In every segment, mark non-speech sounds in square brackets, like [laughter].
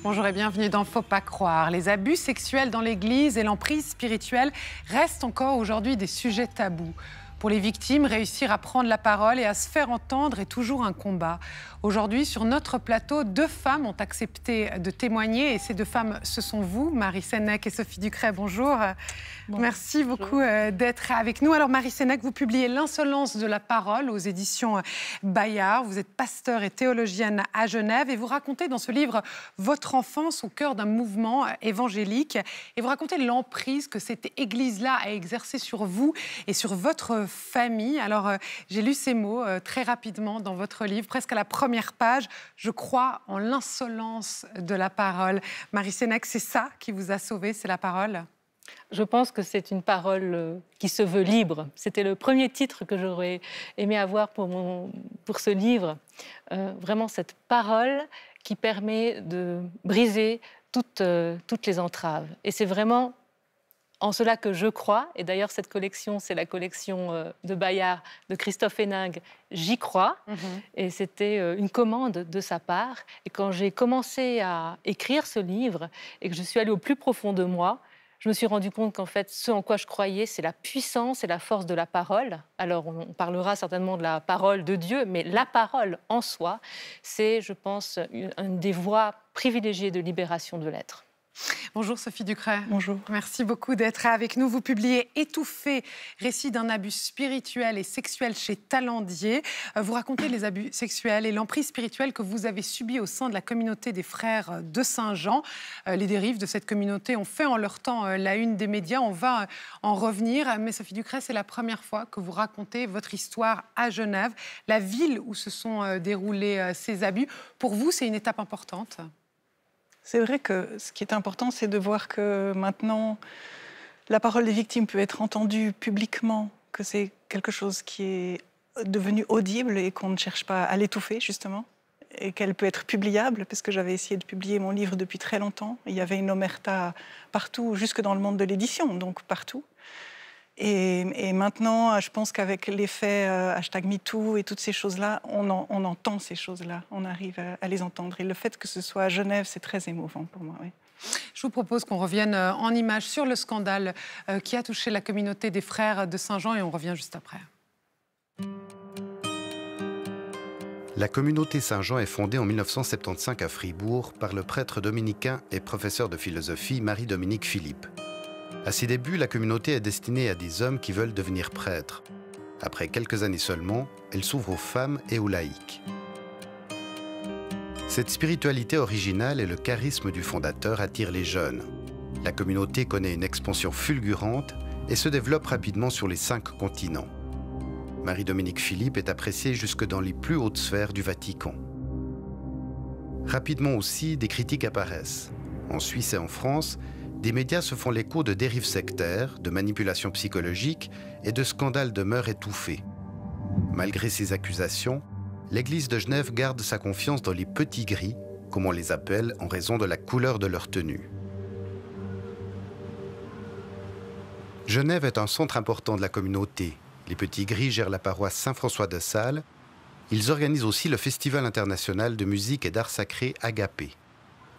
Bonjour et bienvenue dans Faut pas croire. Les abus sexuels dans l'Église et l'emprise spirituelle restent encore aujourd'hui des sujets tabous. Pour les victimes, réussir à prendre la parole et à se faire entendre est toujours un combat. Aujourd'hui, sur notre plateau, deux femmes ont accepté de témoigner et ces deux femmes, ce sont vous, Marie Sénèque et Sophie Ducret. Bonjour. Merci beaucoup euh, d'être avec nous. Alors, Marie Sénèque, vous publiez L'insolence de la parole aux éditions Bayard. Vous êtes pasteur et théologienne à Genève et vous racontez dans ce livre votre enfance au cœur d'un mouvement euh, évangélique et vous racontez l'emprise que cette église-là a exercée sur vous et sur votre famille. Alors, euh, j'ai lu ces mots euh, très rapidement dans votre livre, presque à la première page. Je crois en l'insolence de la parole. Marie Sénac, c'est ça qui vous a sauvé, c'est la parole je pense que c'est une parole euh, qui se veut libre. C'était le premier titre que j'aurais aimé avoir pour, mon, pour ce livre. vraiment cette parole qui permet de briser toutes, toutes les entraves. Et c'est vraiment en cela que je crois, et d'ailleurs cette collection, c'est la collection euh, de Bayard de Christophe Héningue, J'y crois, mhm. et c'était euh, une commande de sa part. Et quand j'ai commencé à écrire ce livre et que je suis allée au plus profond de moi, je me suis rendu compte qu'en fait, ce en quoi je croyais, c'est la puissance et la force de la parole. Alors, on parlera certainement de la parole de Dieu, mais la parole en soi, c'est, je pense, une des voies privilégiées de libération de l'être. Bonjour Sophie Ducret. Bonjour. Merci beaucoup d'être avec nous. Vous publiez Étouffé, récit d'un abus spirituel et sexuel chez Talendier euh, ». Vous racontez les abus sexuels et l'emprise spirituelle que vous avez subi au sein de la communauté des frères de Saint-Jean. Euh, les dérives de cette communauté ont fait en leur temps euh, la une des médias. On va en revenir. Mais Sophie Ducret, c'est la première fois que vous racontez votre histoire à Genève, la ville où se sont déroulés ces abus. Pour vous, c'est une étape importante c'est vrai que ce qui est important, c'est de voir que maintenant, la parole des victimes peut être entendue publiquement, que c'est quelque chose qui est devenu audible et qu'on ne cherche pas à l'étouffer, justement, et qu'elle peut être publiable, parce que j'avais essayé de publier mon livre depuis très longtemps. Il y avait une omerta partout, jusque dans le monde de l'édition, donc partout. Et, maintenant, euh, je pense qu'avec l'effet euh, hashtag MeToo et toutes ces choses-là, on, entend ces choses-là, on arrive à, les entendre. Et le fait que ce soit à Genève, c'est très émouvant pour moi. Je vous propose qu'on revienne euh, en image sur le scandale qui a touché la communauté des frères de Saint-Jean et on revient juste après. La communauté Saint-Jean est fondée en 1975 à Fribourg par le prêtre dominicain et professeur de philosophie Marie-Dominique Philippe. À ses débuts, la communauté est destinée à des hommes qui veulent devenir prêtres. Après quelques années seulement, elle s'ouvre aux femmes et aux laïcs. Cette spiritualité originale et le charisme du fondateur attirent les jeunes. La communauté connaît une expansion fulgurante et se développe rapidement sur les cinq continents. Marie-Dominique Philippe est appréciée jusque dans les plus hautes sphères du Vatican. Rapidement aussi, des critiques apparaissent. En Suisse et en France, des médias se font l'écho de dérives sectaires, de manipulations psychologiques et de scandales de mœurs étouffés. Malgré ces accusations, l'Église de Genève garde sa confiance dans les petits gris, comme on les appelle en raison de la couleur de leur tenue. Genève est un centre important de la communauté. Les petits gris gèrent la paroisse Saint-François de Sales. Ils organisent aussi le Festival international de musique et d'art sacré Agapé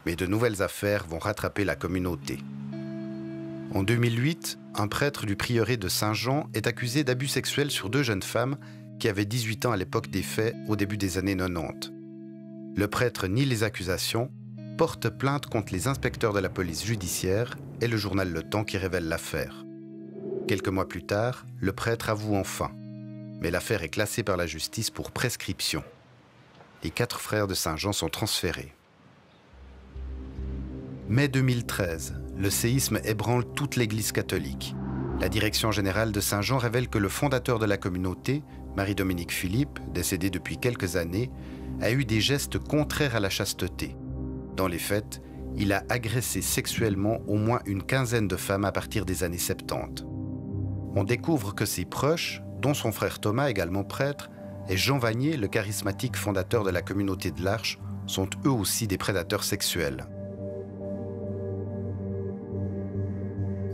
mais de nouvelles affaires vont rattraper la communauté. En 2008, un prêtre du prieuré de Saint-Jean est accusé d'abus sexuels sur deux jeunes femmes qui avaient 18 ans à l'époque des faits au début des années 90. Le prêtre nie les accusations, porte plainte contre les inspecteurs de la police judiciaire et le journal Le Temps qui révèle l'affaire. Quelques mois plus tard, le prêtre avoue enfin, mais l'affaire est classée par la justice pour prescription. Les quatre frères de Saint-Jean sont transférés. Mai 2013, le séisme ébranle toute l'Église catholique. La direction générale de Saint-Jean révèle que le fondateur de la communauté, Marie-Dominique Philippe, décédée depuis quelques années, a eu des gestes contraires à la chasteté. Dans les faits, il a agressé sexuellement au moins une quinzaine de femmes à partir des années 70. On découvre que ses proches, dont son frère Thomas, également prêtre, et Jean Vanier, le charismatique fondateur de la communauté de l'Arche, sont eux aussi des prédateurs sexuels.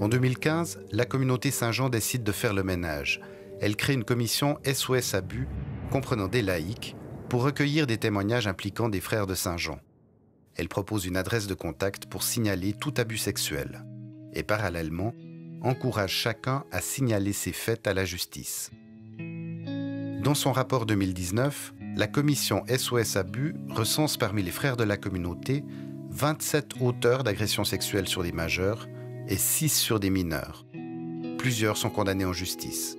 En 2015, la communauté Saint-Jean décide de faire le ménage. Elle crée une commission SOS Abus, comprenant des laïcs, pour recueillir des témoignages impliquant des frères de Saint-Jean. Elle propose une adresse de contact pour signaler tout abus sexuel. Et parallèlement, encourage chacun à signaler ses faits à la justice. Dans son rapport 2019, la commission SOS Abus recense parmi les frères de la communauté 27 auteurs d'agressions sexuelles sur des majeurs, et 6 sur des mineurs. Plusieurs sont condamnés en justice.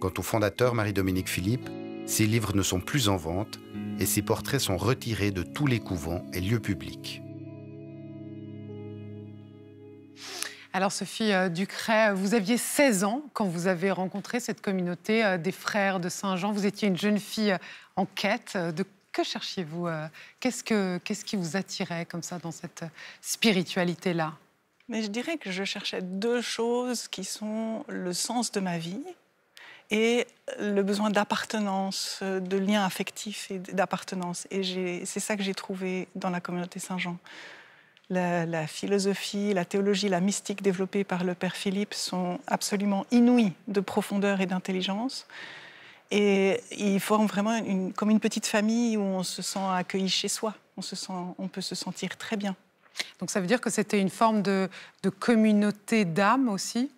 Quant au fondateur Marie-Dominique Philippe, ses livres ne sont plus en vente et ses portraits sont retirés de tous les couvents et lieux publics. Alors Sophie euh, Ducret, euh, vous aviez 16 ans quand vous avez rencontré cette communauté euh, des frères de Saint-Jean. Vous étiez une jeune fille en quête. De que cherchiez-vous qu'est-ce qui vous attirait comme ça dans cette spiritualité-là mais je dirais que je cherchais deux choses qui sont le sens de ma vie et le besoin d'appartenance, de lien affectif et d'appartenance. Et c'est ça que j'ai trouvé dans la communauté Saint-Jean. La, philosophie, la théologie, la mystique développée par le Père Philippe sont absolument inouïes de profondeur et d'intelligence. Et ils forment vraiment une, comme une petite famille où on se sent accueilli chez soi. On, se sent, on peut se sentir très bien. Donc ça veut dire que c'était une forme de, communauté d'âme aussi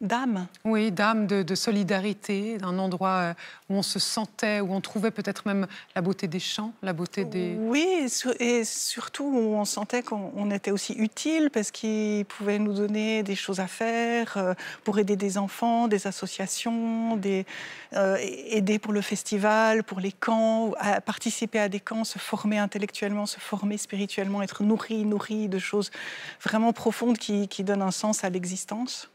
d'âme. Oui, dame de, solidarité, d'un endroit euh, où on se sentait, où on trouvait peut-être même la beauté des champs, la beauté des... Oui, et, surtout où on sentait qu'on était aussi utile parce qu'ils pouvaient nous donner des choses à faire euh, pour aider des enfants, des associations, euh, aider pour le festival, pour les camps, participer à des camps, se former intellectuellement, se former spirituellement, être nourri, nourri de choses vraiment profondes qui donnent un sens à l'existence.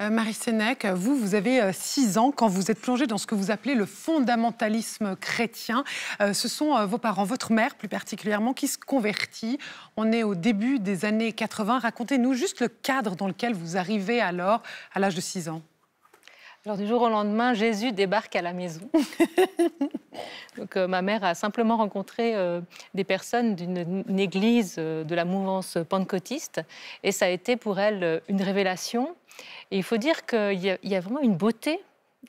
Euh, Marie Sénèque, vous, vous avez euh, six ans quand vous êtes plongée dans ce que vous appelez le fondamentalisme chrétien. Euh, ce sont vos parents, votre mère plus particulièrement, qui se convertit. On est au début des années 80. Racontez-nous juste le cadre dans lequel vous arrivez alors, à l'âge de 6 ans. Alors du jour au lendemain, Jésus débarque à la maison. [laughs] Donc ma mère a simplement rencontré des personnes d'une église de la mouvance pentecôtiste et ça a été pour elle une révélation il faut dire qu'il y, a vraiment une beauté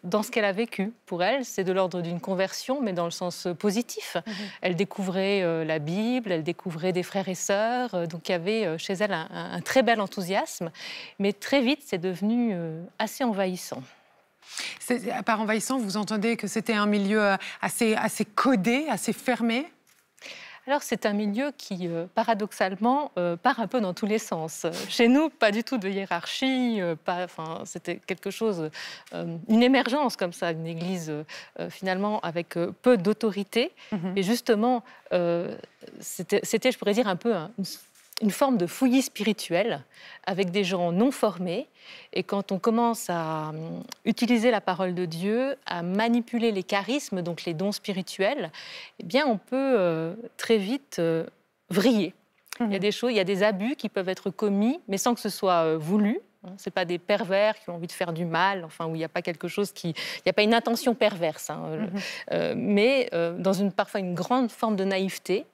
dans ce qu'elle a vécu. Pour elle, c'est de l'ordre d'une conversion, mais dans le sens euh, positif. Mhm. Elle découvrait euh, la Bible, elle découvrait des frères et sœurs, euh, donc il y avait chez elle un, très bel enthousiasme, mais très vite, c'est devenu assez envahissant. Par envahissant, vous entendez que c'était un milieu assez codé, assez fermé alors c'est un milieu qui, euh, paradoxalement, euh, part un peu dans tous les sens. Euh, chez nous, pas du tout de hiérarchie, pas, enfin, c'était quelque chose, une émergence comme ça, une église finalement avec peu d'autorité. Mhm. Et justement, c'était, je pourrais dire, un peu une forme de fouillis spirituel avec des gens non formés. Et quand on commence à hum, utiliser la parole de Dieu, à manipuler les charismes, donc les dons spirituels, eh bien, on peut euh, très vite euh, vriller. Il y a mhm. des choses, il y a des abus qui peuvent être commis, mais sans que ce soit euh, voulu. Hein. Ce pas des pervers qui ont envie de faire du mal, enfin, où il n'y a pas quelque chose qui. Il n'y a pas une intention perverse, hein, mhm. mais dans une, parfois une grande forme de naïveté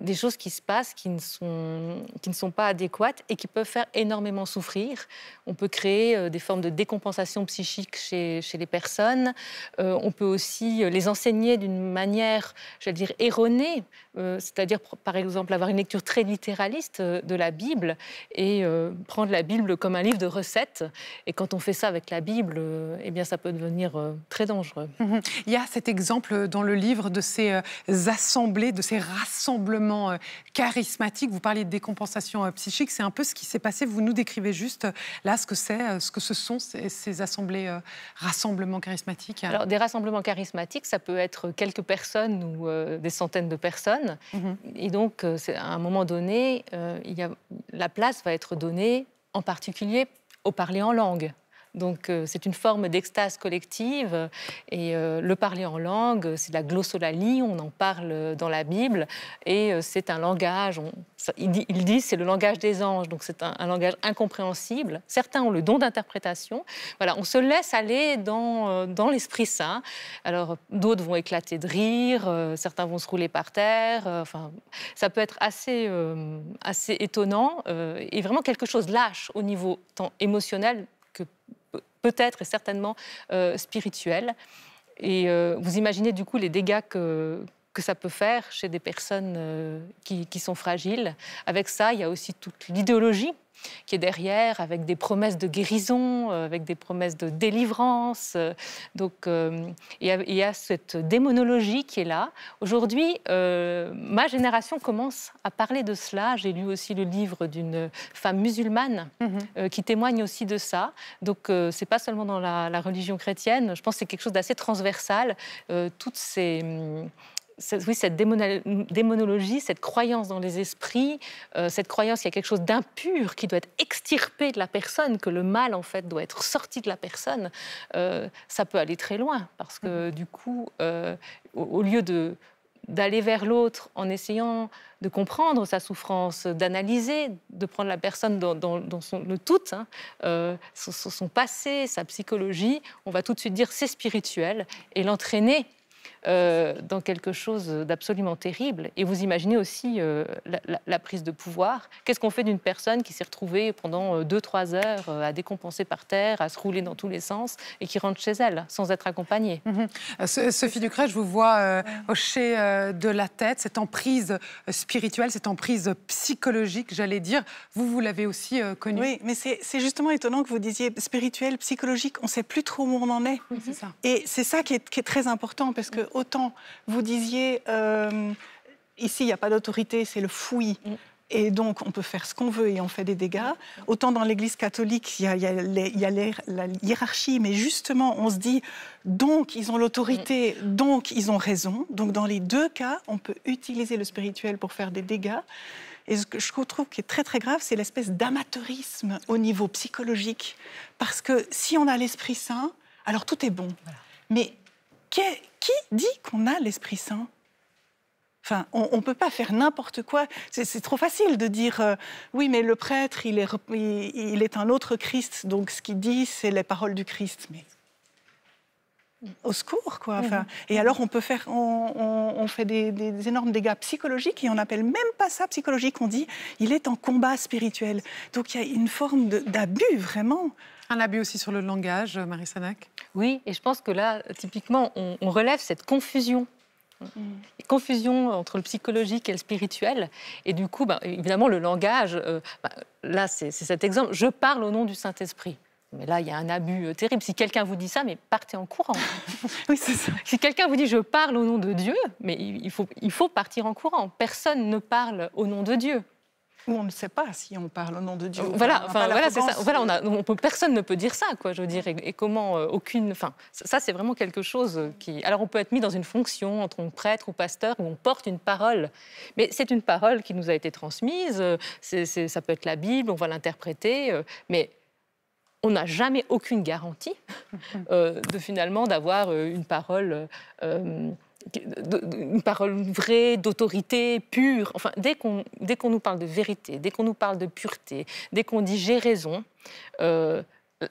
des choses qui se passent qui ne, sont, qui ne sont pas adéquates et qui peuvent faire énormément souffrir. On peut créer euh, des formes de décompensation psychique chez, les personnes. Euh, on peut aussi euh, les enseigner d'une manière, j'allais dire, erronée, euh, c'est-à-dire par exemple avoir une lecture très littéraliste euh, de la Bible et euh, prendre la Bible comme un livre de recettes. Et quand on fait ça avec la Bible, eh bien ça peut devenir très dangereux. Mhm. Il y a cet exemple dans le livre de ces assemblées, de ces rassemblements charismatiques. Vous parliez de décompensation psychique, c'est un peu ce qui s'est passé. Vous nous décrivez juste là ce que c'est, ce que ce sont ces, ces assemblées, rassemblements charismatiques. Alors des rassemblements charismatiques, ça peut être quelques personnes ou des centaines de personnes Mhm. Et donc, euh, à un moment donné, euh, la place va être donnée en particulier au parler en langue. Donc euh, c'est une forme d'extase collective. Et euh, le parler en langue, c'est de la glossolalie, on en parle euh, dans la Bible. Et c'est un langage, Ils disent il, dit, c'est le langage des anges, donc c'est un, langage incompréhensible. Certains ont le don d'interprétation. Voilà, on se laisse aller dans, dans l'Esprit Saint. Alors d'autres vont éclater de rire, certains vont se rouler par terre. enfin, ça peut être assez, assez étonnant et vraiment quelque chose lâche au niveau tant émotionnel que peut-être et certainement euh, spirituel. Et euh, vous imaginez du coup les dégâts que, que ça peut faire chez des personnes euh, qui, sont fragiles. Avec ça, il y a aussi toute l'idéologie qui est derrière, avec des promesses de guérison, euh, avec des promesses de délivrance. Euh, donc, il, y a, cette démonologie qui est là. Aujourd'hui, ma génération commence à parler de cela. J'ai lu aussi le livre d'une femme musulmane mhm. qui témoigne aussi de ça. Donc, c'est pas seulement dans la, la, religion chrétienne. Je pense que c'est quelque chose d'assez transversal. toutes ces hum, cette, oui, cette démonologie, cette croyance dans les esprits, euh, cette croyance qu'il y a quelque chose d'impur qui doit être extirpé de la personne, que le mal en fait doit être sorti de la personne, euh, ça peut aller très loin parce que mhm. du coup, euh, au, lieu d'aller vers l'autre en essayant de comprendre sa souffrance, d'analyser, de prendre la personne dans, son, le tout, hein, son, passé, sa psychologie, on va tout de suite dire c'est spirituel et l'entraîner euh, dans quelque chose d'absolument terrible. Et vous imaginez aussi euh, la, prise de pouvoir. Qu'est-ce qu'on fait d'une personne qui s'est retrouvée pendant 2-3 euh, heures à décompenser par terre, à se rouler dans tous les sens et qui rentre chez elle sans être accompagnée mm-hmm. Sophie Ducret, je vous vois hocher de la tête, cette emprise spirituelle, cette emprise psychologique, j'allais dire. Vous, vous l'avez aussi connue. Oui, mais c'est justement étonnant que vous disiez spirituel, psychologique. On ne sait plus trop où on en est. C'est ça. Et c'est ça qui est, très important parce que autant vous disiez, euh, ici, il n'y a pas d'autorité, c'est le fouillis. Mm. Et donc, on peut faire ce qu'on veut et on fait des dégâts. Autant dans l'Église catholique, il y a, la hiérarchie, mais justement, on se dit, donc, ils ont l'autorité, mm. donc, ils ont raison. Donc, dans les deux cas, on peut utiliser le spirituel pour faire des dégâts. Et ce que je trouve qui est très très grave, c'est l'espèce d'amateurisme au niveau psychologique. Parce que si on a l'Esprit Saint, alors tout est bon. Mais quest Mais qui dit qu'on a l'Esprit Saint Enfin, on ne peut pas faire n'importe quoi. C'est trop facile de dire euh, oui, mais le prêtre, il est, il, est un autre Christ, donc ce qu'il dit, c'est les paroles du Christ. Mais au secours, quoi. Enfin, mhm. Et alors, on peut faire, on, fait des, des, énormes dégâts psychologiques et on n'appelle même pas ça psychologique. On dit, il est en combat spirituel. Donc, il y a une forme d'abus vraiment un abus aussi sur le langage, euh, Marie Sanac Oui, et je pense que là, typiquement, on, relève cette confusion mm. Confusion entre le psychologique et le spirituel. Et du coup, bah, évidemment, le langage, euh, bah, là, c'est cet exemple. Je parle au nom du Saint-Esprit. Mais là, il y a un abus euh, terrible. Si quelqu'un vous dit ça, mais partez en courant. [laughs] Si quelqu'un vous dit je parle au nom de Dieu, mais il il faut partir en courant. Personne ne parle au nom de Dieu où on ne sait pas si on parle au nom de Dieu. Voilà, voilà, c'est ça. Voilà, personne ne peut dire ça, quoi, je veux dire. Et, comment euh, aucune. Enfin, ça, c'est vraiment quelque chose euh, qui. Alors, on peut être mis dans une fonction entre un prêtre ou pasteur où on porte une parole. Mais c'est une parole qui nous a été transmise. Euh, ça peut être la Bible, on va l'interpréter. Mais on n'a jamais aucune garantie [laughs] de finalement d'avoir une parole une parole vraie, d'autorité pure. Enfin, dès qu'on qu'on nous parle de vérité, dès qu'on nous parle de pureté, dès qu'on dit j'ai raison, euh,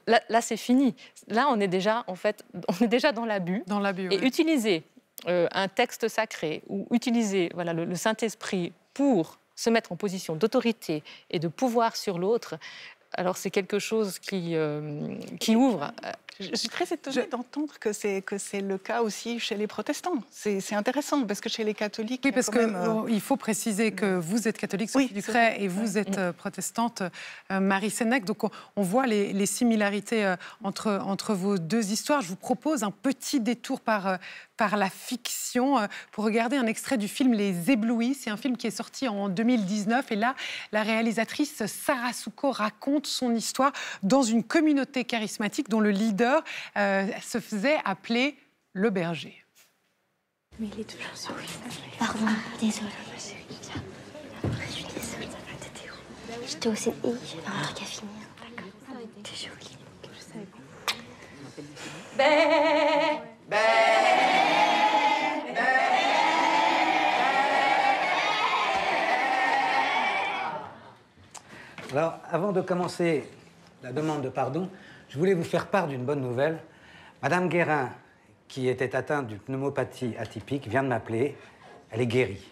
là, c'est fini. Là on est déjà en fait, [laughs] on est déjà dans l'abus. Dans l'abus. Et utiliser euh, un texte sacré ou utiliser voilà le, Saint Esprit pour se mettre en position d'autorité et de pouvoir sur l'autre, alors c'est quelque chose qui, euh, qui ouvre je suis très étonnée d'entendre que c'est que c'est le cas aussi chez les protestants. C'est intéressant parce que chez les catholiques. Oui, parce que euh, oh, il faut préciser que vous êtes catholique, Sophie Ducret, et vous êtes euh, protestante, euh, Marie Sénèque. Donc on, voit les, les, similarités entre entre vos deux histoires. Je vous propose un petit détour par par la fiction pour regarder un extrait du film Les Éblouis. C'est un film qui est sorti en 2019 et là, la réalisatrice Sarah Souko raconte son histoire dans une communauté charismatique dont le leader euh, se faisait appeler le berger. Mais il est toujours sur lui. Pardon, désolé. Je suis désolée. où J'étais au CDI, j'avais un truc à finir. D'accord. T'es jolie. Je savais pas. Bé Bé Bé Alors, avant de commencer la demande de pardon, je voulais vous faire part d'une bonne nouvelle. Madame Guérin, qui était atteinte du pneumopathie atypique, vient de m'appeler. Elle est guérie.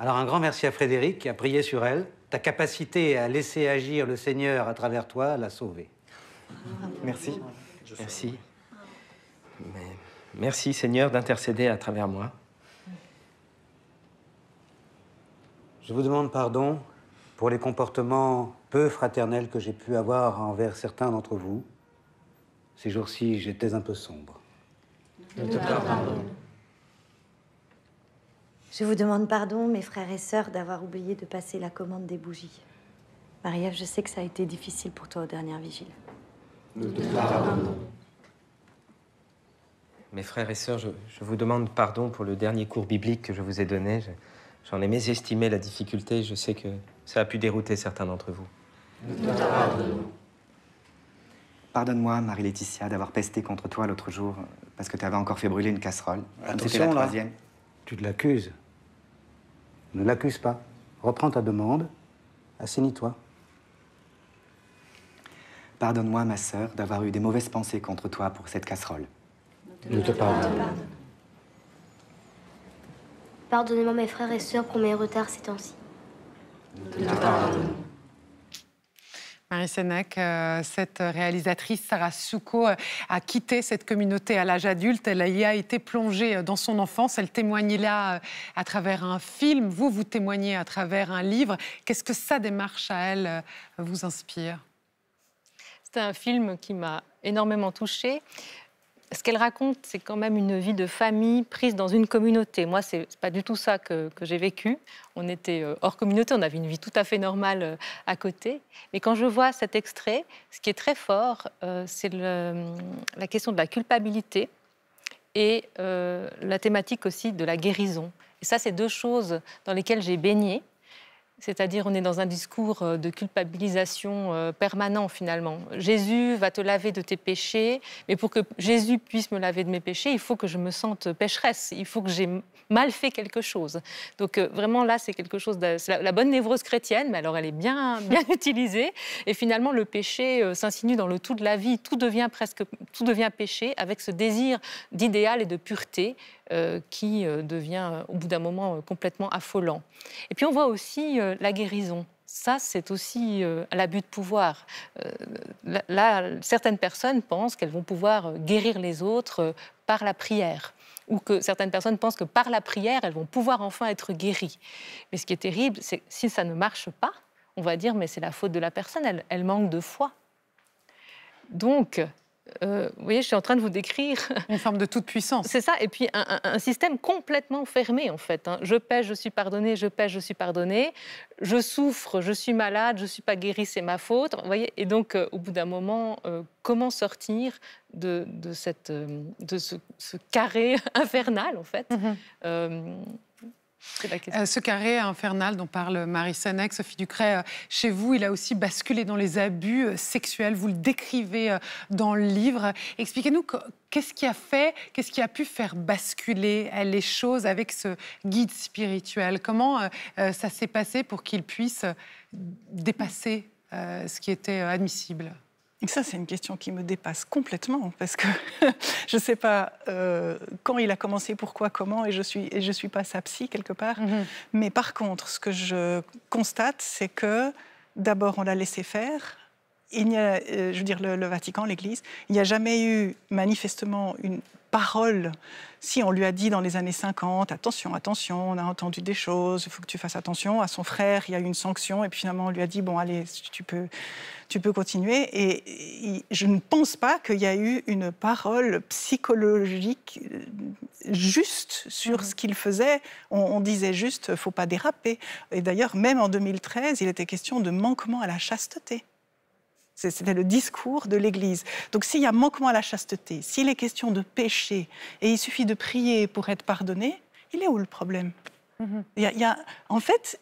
Alors un grand merci à Frédéric qui a prié sur elle. Ta capacité à laisser agir le Seigneur à travers toi l'a sauvée. Merci. Merci. merci Seigneur d'intercéder à travers moi. Je vous demande pardon pour les comportements peu fraternels que j'ai pu avoir envers certains d'entre vous. Ces jours-ci, j'étais un peu sombre. Nous te pardonnons. Je vous demande pardon, mes frères et sœurs, d'avoir oublié de passer la commande des bougies. marie je sais que ça a été difficile pour toi au dernier vigiles. Nous te pardonnons. Mes frères et sœurs, je, vous demande pardon pour le dernier cours biblique que je vous ai donné. J'en ai mésestimé la difficulté. Je sais que ça a pu dérouter certains d'entre vous. Pardonne-moi, Marie-Laetitia, d'avoir pesté contre toi l'autre jour parce que tu avais encore fait brûler une casserole. Attention, la troisième. Tu te l'accuses. Ne l'accuse pas. Reprends ta demande. Assainis-toi. Pardonne-moi, ma sœur, d'avoir eu des mauvaises pensées contre toi pour cette casserole. Ne te pardonne. Pardonnez-moi mes frères et sœurs pour mes retards ces temps-ci. Marie Sénac, euh, cette réalisatrice, Sarah Souko, euh, a quitté cette communauté à l'âge adulte. Elle y a été plongée euh, dans son enfance. Elle témoigne là à travers un film. Vous, vous témoignez à travers un livre. Qu'est-ce que sa démarche à elle vous inspire C'est un film qui m'a énormément touchée ce qu'elle raconte, c'est quand même une vie de famille prise dans une communauté. Moi, c'est pas du tout ça que, j'ai vécu. On était euh, hors communauté, on avait une vie tout à fait normale euh, à côté. Mais quand je vois cet extrait, ce qui est très fort, euh, c'est la question de la culpabilité et la thématique aussi de la guérison. Et ça, c'est deux choses dans lesquelles j'ai baigné. C'est-à-dire, on est dans un discours euh, de culpabilisation euh, permanent, finalement. Jésus va te laver de tes péchés, mais pour que Jésus puisse me laver de mes péchés, il faut que je me sente pécheresse, il faut que j'ai mal fait quelque chose. Donc, euh, vraiment, là, c'est quelque chose. De... La, bonne névrose chrétienne, mais alors elle est bien, [laughs] bien utilisée. Et finalement, le péché s'insinue dans le tout de la vie. Tout devient presque. Tout devient péché avec ce désir d'idéal et de pureté. Euh, qui euh, devient euh, au bout d'un moment complètement affolant. Et puis on voit aussi la guérison. Ça, c'est aussi l'abus de pouvoir. là, certaines personnes pensent qu'elles vont pouvoir guérir les autres par la prière, ou que certaines personnes pensent que par la prière, elles vont pouvoir enfin être guéries. Mais ce qui est terrible, c'est si ça ne marche pas, on va dire, mais c'est la faute de la personne, elle, elle manque de foi. Donc, euh, vous voyez, je suis en train de vous décrire. [laughs] Une forme de toute puissance. C'est ça, et puis un, système complètement fermé, en fait. Hein. Je pèse, je suis pardonné, je pèse, je suis pardonné. Je souffre, je suis malade, je ne suis pas guéri, c'est ma faute. Vous voyez, et donc, euh, au bout d'un moment, euh, comment sortir de, de cette, de ce, carré [laughs] infernal, en fait mm-hmm. Euh, ce carré infernal dont parle Marie Senec, Sophie Ducret, euh, chez vous, il a aussi basculé dans les abus euh, sexuels. Vous le décrivez dans le livre. Expliquez-nous qu'est-ce qui a fait, qu'est-ce qui a pu faire basculer les choses avec ce guide spirituel Comment ça s'est passé pour qu'il puisse dépasser ce qui était admissible ça, c'est une question qui me dépasse complètement parce que [laughs] je ne sais pas euh, quand il a commencé, pourquoi, comment, et je suis suis pas sa psy quelque part. Mhm. Mais par contre, ce que je constate, c'est que d'abord on l'a laissé faire, il euh, je veux dire, le, Vatican, l'Église, il n'y a jamais eu manifestement une parole. Si on lui a dit dans les années 50, attention, attention, on a entendu des choses, il faut que tu fasses attention, à son frère, il y a eu une sanction, et puis finalement on lui a dit, bon, allez, tu peux, tu peux continuer. Et, je ne pense pas qu'il y a eu une parole psychologique euh, juste sur mm-hmm. ce qu'il faisait. On, on, disait juste, faut pas déraper. Et d'ailleurs, même en 2013, il était question de manquement à la chasteté. C'était le discours de l'Église. Donc s'il y a manquement à la chasteté, s'il est question de péché, et il suffit de prier pour être pardonné, il est où le problème Mhm. en fait,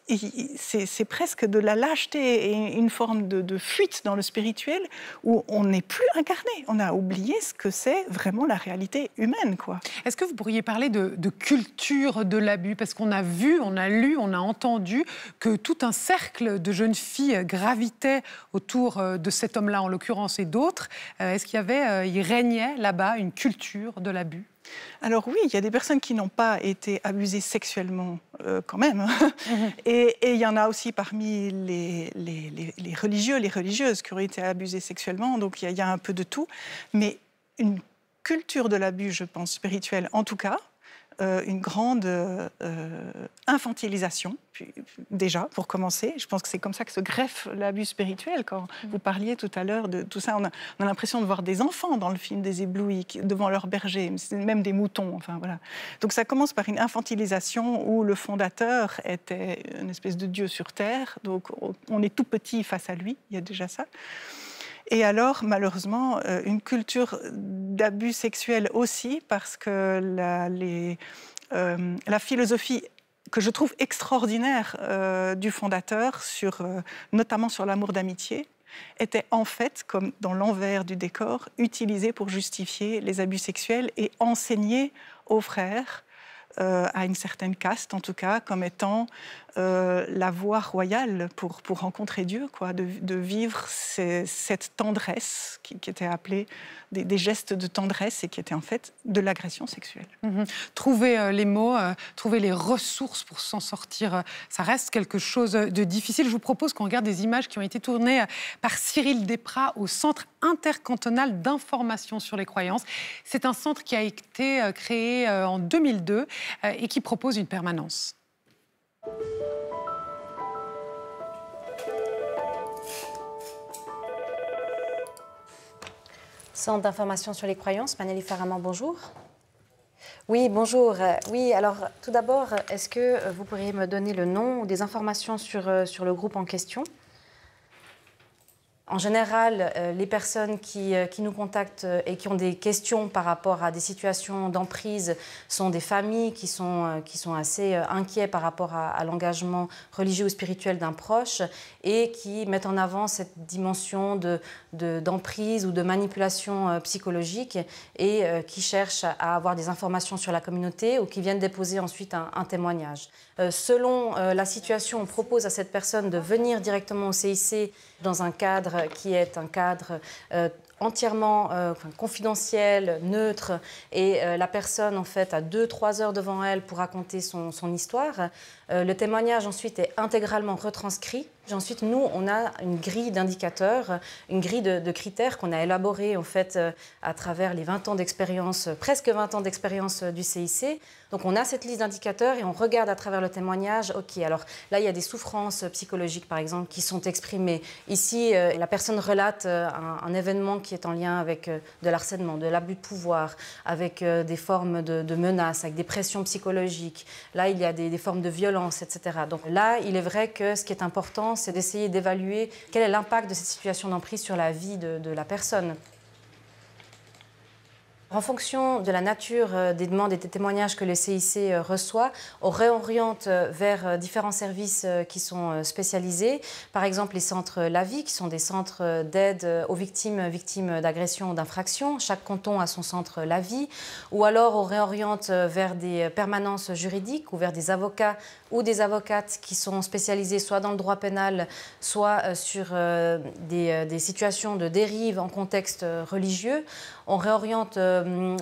c'est presque de la lâcheté et une forme de, fuite dans le spirituel où on n'est plus incarné. On a oublié ce que c'est vraiment la réalité humaine. quoi. Est-ce que vous pourriez parler de, de culture de l'abus Parce qu'on a vu, on a lu, on a entendu que tout un cercle de jeunes filles gravitait autour euh, de cet homme-là, en l'occurrence, et d'autres. Euh, est-ce qu'il y avait, euh, il régnait là-bas une culture de l'abus alors oui, il y a des personnes qui n'ont pas été abusées sexuellement euh, quand même. Mhm. [laughs] et, il y en a aussi parmi les, religieux, les religieuses qui ont été abusées sexuellement. Donc il y a un peu de tout. Mais une culture de l'abus, je pense, spirituelle en tout cas, euh, une grande euh, infantilisation, déjà, pour commencer. Je pense que c'est comme ça que se greffe l'abus spirituel. Quand mm. vous parliez tout à l'heure de tout ça, on a, l'impression de voir des enfants dans le film, des éblouis, devant leur berger, même des moutons, enfin voilà. Donc ça commence par une infantilisation où le fondateur était une espèce de dieu sur Terre, donc on est tout petit face à lui, il y a déjà ça. Et alors, malheureusement, euh, une culture d'abus sexuels aussi, parce que la, euh, philosophie que je trouve extraordinaire euh, du fondateur, sur, notamment sur l'amour d'amitié, était en fait, comme dans l'envers du décor, utilisée pour justifier les abus sexuels et enseigner aux frères euh, à une certaine caste, en tout cas, comme étant euh, la voie royale pour, pour rencontrer Dieu, quoi, de, vivre cette tendresse qui, était appelée des, gestes de tendresse et qui était en fait de l'agression sexuelle. Mm-hmm. Trouver euh, les mots, trouver les ressources pour s'en sortir, ça reste quelque chose de difficile. Je vous propose qu'on regarde des images qui ont été tournées par Cyril Desprats au Centre intercantonal d'information sur les croyances. C'est un centre qui a été créé en 2002 euh, et qui propose une permanence. Centre d'information sur les croyances, Manélie Faramand, bonjour. Oui, bonjour. Euh, oui, alors tout d'abord, est-ce que euh, vous pourriez me donner le nom ou des informations sur le groupe en question en général, euh, les personnes qui, euh, nous contactent euh, et qui ont des questions par rapport à des situations d'emprise sont des familles qui sont, qui sont assez inquiets par rapport à l'engagement religieux ou spirituel d'un proche et qui mettent en avant cette dimension de, d'emprise ou de manipulation euh, psychologique et euh, qui cherchent à avoir des informations sur la communauté ou qui viennent déposer ensuite un, témoignage. Euh, selon la situation, on propose à cette personne de venir directement au CIC dans un cadre qui est un cadre entièrement confidentiel, neutre, et la personne en fait a 2-3 heures devant elle pour raconter son, histoire. le témoignage ensuite est intégralement retranscrit ensuite, nous, on a une grille d'indicateurs, une grille de, critères qu'on a élaborés en fait euh, à travers les 20 ans d'expérience, euh, presque 20 ans d'expérience euh, du CIC. Donc on a cette liste d'indicateurs et on regarde à travers le témoignage, ok, alors là, il y a des souffrances psychologiques, par exemple, qui sont exprimées. Ici, la personne relate un, un événement qui est en lien avec de l'harcèlement, de l'abus de pouvoir, avec des formes de, menaces, avec des pressions psychologiques. Là, il y a des, des formes de violence, etc. Donc là, il est vrai que ce qui est important, c'est d'essayer d'évaluer quel est l'impact de cette situation d'emprise sur la vie de, la personne. En fonction de la nature euh, des demandes et des témoignages que le CIC euh, reçoit, on réoriente euh, vers différents services qui sont spécialisés, par exemple les centres vie, qui sont des centres d'aide aux victimes victimes d'agressions ou d'infractions. Chaque canton a son centre vie, Ou alors on réoriente vers des permanences juridiques ou vers des avocats ou des avocates qui sont spécialisées soit dans le droit pénal, soit euh, sur euh, euh, des, situations de dérive en contexte religieux. On réoriente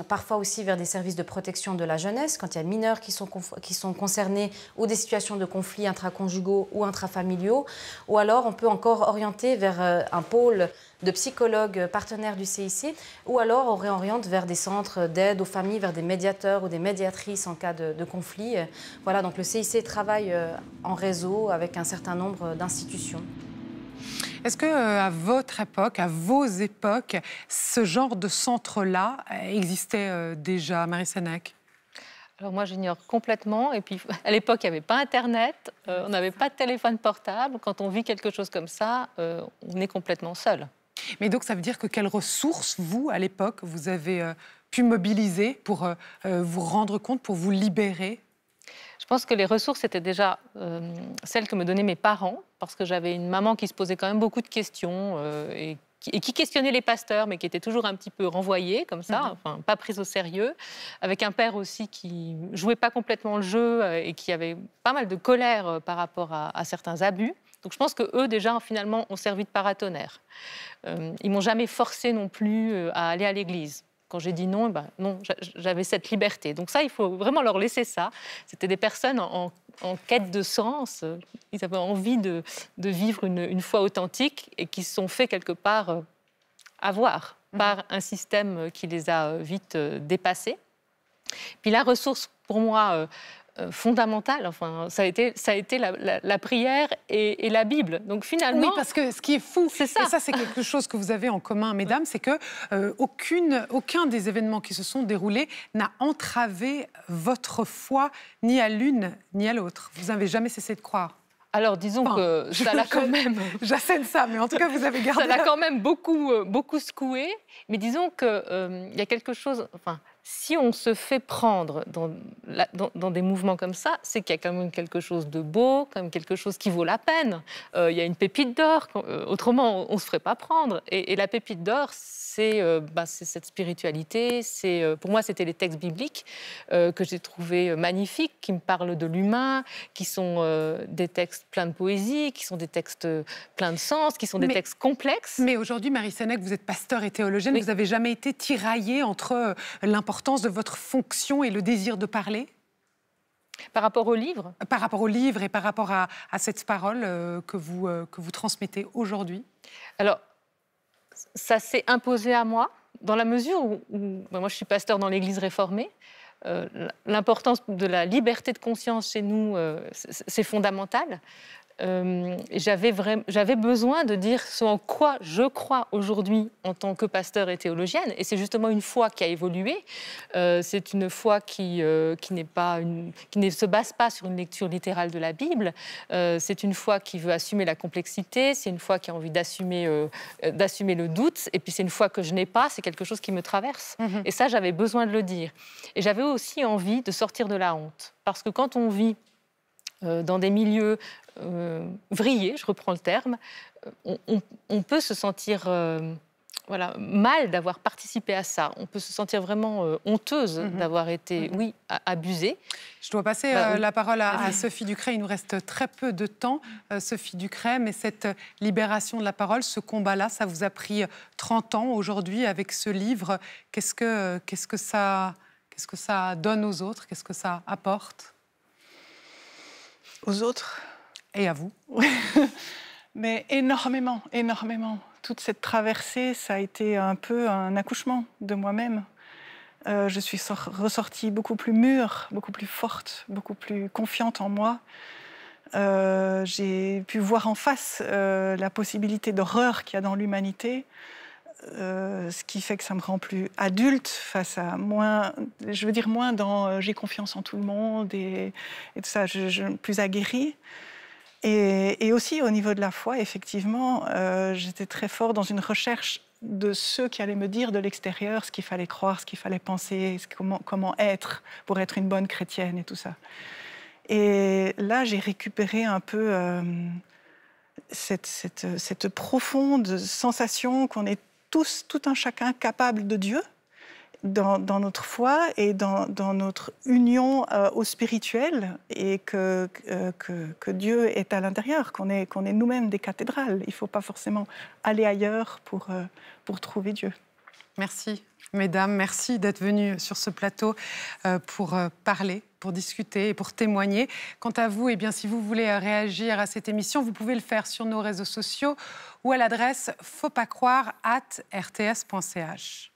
parfois aussi vers des services de protection de la jeunesse quand il y a mineurs qui sont, qui sont concernés ou des situations de conflits intraconjugaux ou intrafamiliaux. Ou alors on peut encore orienter vers un pôle de psychologues partenaires du CIC, ou alors on réoriente vers des centres d'aide aux familles, vers des médiateurs ou des médiatrices en cas de, conflit. Voilà, donc le CIC travaille euh, en réseau avec un certain nombre d'institutions. Est-ce que euh, à votre époque, à vos époques, ce genre de centre-là euh, existait déjà, Marie Sénac alors moi, j'ignore complètement. Et puis, [laughs] à l'époque, il n'y avait pas Internet, on n'avait pas de téléphone portable. Quand on vit quelque chose comme ça, on est complètement seul. Mais donc, ça veut dire que quelles ressources, vous, à l'époque, vous avez euh, pu mobiliser pour euh, euh, vous rendre compte, pour vous libérer je pense que les ressources étaient déjà celles que me donnaient mes parents, parce que j'avais une maman qui se posait quand même beaucoup de questions et qui questionnait les pasteurs, mais qui était toujours un petit peu renvoyée, comme ça, mhm. enfin, pas prise au sérieux, avec un père aussi qui jouait pas complètement le jeu et qui avait pas mal de colère par rapport à certains abus. Donc je pense que eux déjà finalement ont servi de paratonnerre. Euh, ils m'ont jamais forcé non plus euh, à aller à l'église. Quand j'ai dit non, eh ben non, j'avais cette liberté. Donc ça, il faut vraiment leur laisser ça. C'était des personnes en, quête de sens. Ils avaient envie de, vivre une, une, foi authentique et qui se sont fait quelque part euh, avoir mhm. par un système qui les a vite dépassés. Puis la ressource pour moi euh, fondamentale. Enfin, ça a été, ça a été la, prière et, la Bible. Donc finalement, oui, parce que ce qui est fou, c'est ça. Et ça, c'est quelque chose que vous avez en commun, [laughs] mesdames, c'est que euh, aucune, aucun des événements qui se sont déroulés n'a entravé votre foi, ni à l'une ni à l'autre. Vous n'avez jamais cessé de croire. Alors disons que ça l'a quand même. [laughs] J'assène ça, mais en tout cas vous avez gardé. Ça l'a quand même beaucoup, euh, beaucoup secoué. Mais disons qu'il il y a quelque chose. Enfin, si on se fait prendre dans, des mouvements comme ça, c'est qu'il y a quand même quelque chose de beau, comme quelque chose qui vaut la peine. Euh, il y a une pépite d'or, euh, autrement on ne se ferait pas prendre. Et, la pépite d'or, c'est euh, bah, cette spiritualité. pour moi, c'était les textes bibliques que j'ai trouvés magnifiques, qui me parlent de l'humain, qui sont des textes pleins de poésie, qui sont des textes pleins de sens, qui sont des textes complexes. Mais aujourd'hui, Marie Sénèque, vous êtes pasteur et théologienne, vous n'avez jamais été tiraillée entre l'importance l'importance de votre fonction et le désir de parler par rapport au livre Par rapport au livre et par rapport à, cette parole euh, que, vous, euh, que vous transmettez aujourd'hui Alors, ça s'est imposé à moi, dans la mesure où, ben moi je suis pasteur dans l'Église réformée. Euh, l'importance de la liberté de conscience chez nous, c'est fondamental. Euh, j'avais besoin de dire ce en quoi je crois aujourd'hui en tant que pasteur et théologienne. Et c'est justement une foi qui a évolué. Euh, c'est une foi qui, euh, qui n'est pas une, qui ne se base pas sur une lecture littérale de la Bible. c'est une foi qui veut assumer la complexité. C'est une foi qui a envie d'assumer d'assumer le doute. Et puis c'est une foi que je n'ai pas. C'est quelque chose qui me traverse. Mm-hmm. Et ça, j'avais besoin de le dire. Et j'avais aussi envie de sortir de la honte. Parce que quand on vit euh, dans des milieux euh, vrillés, je reprends le terme, euh, on, peut se sentir voilà, mal d'avoir participé à ça. On peut se sentir vraiment honteuse mhm. d'avoir été, oui, abusée. Je dois passer bah la parole à, Sophie Ducret. Il nous reste très peu de temps, Sophie Ducret, mais cette libération de la parole, ce combat-là, ça vous a pris 30 ans aujourd'hui avec ce livre. Qu'est-ce que, ça, qu'est-ce que ça donne aux autres Qu'est-ce que ça apporte aux autres. Et à vous. [laughs] Mais énormément, énormément. Toute cette traversée, ça a été un peu un accouchement de moi-même. Euh, je suis ressortie beaucoup plus mûre, beaucoup plus forte, beaucoup plus confiante en moi. Euh, j'ai pu voir en face euh, la possibilité d'horreur qu'il y a dans l'humanité. Euh, ce qui fait que ça me rend plus adulte face à moins, je veux dire moins dans euh, j'ai confiance en tout le monde et, tout ça, je, je, plus aguerri Et, et, aussi au niveau de la foi, effectivement, euh, j'étais très fort dans une recherche de ceux qui allaient me dire de l'extérieur ce qu'il fallait croire, ce qu'il fallait penser, comment, comment être pour être une bonne chrétienne et tout ça. Et là, j'ai récupéré un peu cette, cette profonde sensation qu'on est tous, tout un chacun capable de Dieu dans, notre foi et dans, notre union euh, au spirituel et euh, que, que, Dieu est à l'intérieur, qu'on est, qu'on est nous-mêmes des cathédrales. Il ne faut pas forcément aller ailleurs pour, euh, pour trouver Dieu. Merci mesdames. Merci d'être venues sur ce plateau euh, pour euh, parler pour discuter et pour témoigner. Quant à vous, eh bien, si vous voulez euh, réagir à cette émission, vous pouvez le faire sur nos réseaux sociaux ou à l'adresse faut pas croire at rts.ch.